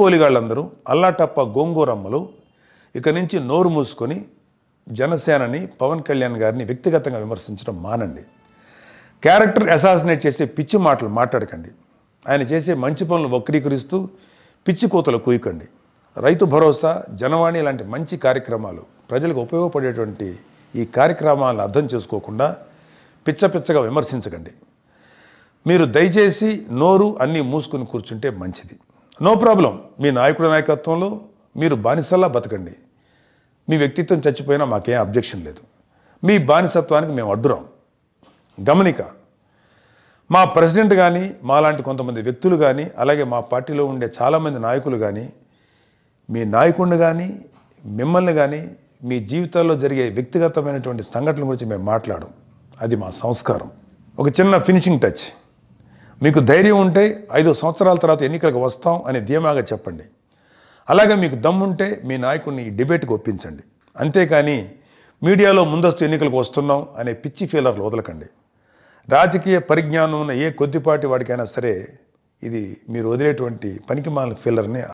పోలిగాళ్ళందరూ అల్లాటప్ప గోంగూరమ్మలు ఇక నుంచి నోరు మూసుకొని జనసేనని పవన్ కళ్యాణ్ గారిని వ్యక్తిగతంగా విమర్శించడం మానండి క్యారెక్టర్ అసాసినేట్ చేసే పిచ్చి మాటలు మాట్లాడకండి ఆయన చేసే మంచి పనులు వక్రీకరిస్తూ పిచ్చి కోతలు కూయకండి రైతు భరోసా జనవాణి లాంటి మంచి కార్యక్రమాలు ప్రజలకు ఉపయోగపడేటువంటి ఈ కార్యక్రమాలను అర్థం చేసుకోకుండా పిచ్చ పిచ్చగా విమర్శించకండి మీరు దయచేసి నోరు అన్నీ మూసుకుని కూర్చుంటే మంచిది నో ప్రాబ్లం మీ నాయకుడి నాయకత్వంలో మీరు బానిసల్లా బతకండి మీ వ్యక్తిత్వం చచ్చిపోయినా మాకేం అబ్జెక్షన్ లేదు మీ బానిసత్వానికి మేము అడ్డురాం గమనిక మా ప్రెసిడెంట్ కానీ మాలాంటి కొంతమంది వ్యక్తులు కానీ అలాగే మా పార్టీలో ఉండే చాలామంది నాయకులు కానీ మీ నాయకుడిని కానీ మిమ్మల్ని కానీ మీ జీవితాల్లో జరిగే వ్యక్తిగతమైనటువంటి సంఘటనల గురించి మేము మాట్లాడం అది మా సంస్కారం ఒక చిన్న ఫినిషింగ్ టచ్ మీకు ధైర్యం ఉంటే ఐదు సంవత్సరాల తర్వాత ఎన్నికలకు వస్తాం అని ధీమాగా చెప్పండి అలాగే మీకు దమ్ముంటే మీ నాయకుడిని ఈ డిబేట్కి ఒప్పించండి అంతేకాని మీడియాలో ముందస్తు ఎన్నికలకు వస్తున్నాం అనే పిచ్చి ఫీలర్లు వదలకండి రాజకీయ పరిజ్ఞానం ఉన్న ఏ కొద్దిపాటి వాడికైనా సరే ఇది మీరు వదిలేటువంటి పనికిమాల ఫీలర్ని